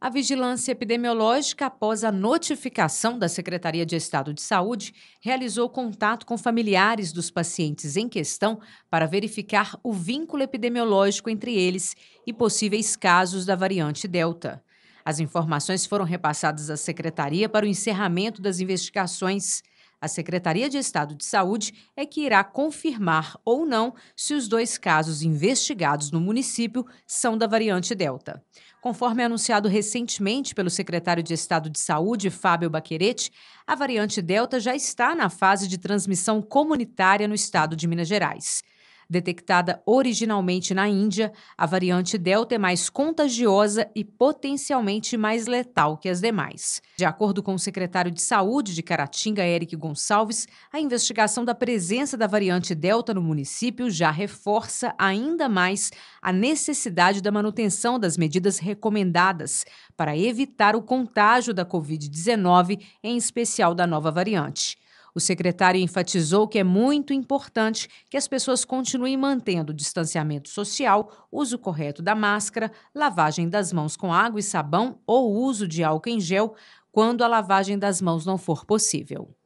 A vigilância epidemiológica, após a notificação da Secretaria de Estado de Saúde, realizou contato com familiares dos pacientes em questão para verificar o vínculo epidemiológico entre eles e possíveis casos da variante Delta. As informações foram repassadas à Secretaria para o encerramento das investigações. A Secretaria de Estado de Saúde é que irá confirmar ou não se os dois casos investigados no município são da variante Delta. Conforme anunciado recentemente pelo secretário de Estado de Saúde, Fábio Baquerete, a variante Delta já está na fase de transmissão comunitária no estado de Minas Gerais. Detectada originalmente na Índia, a variante Delta é mais contagiosa e potencialmente mais letal que as demais. De acordo com o secretário de Saúde de Caratinga, Eric Gonçalves, a investigação da presença da variante Delta no município já reforça ainda mais a necessidade da manutenção das medidas recomendadas para evitar o contágio da Covid-19, em especial da nova variante. O secretário enfatizou que é muito importante que as pessoas continuem mantendo o distanciamento social, uso correto da máscara, lavagem das mãos com água e sabão ou uso de álcool em gel quando a lavagem das mãos não for possível.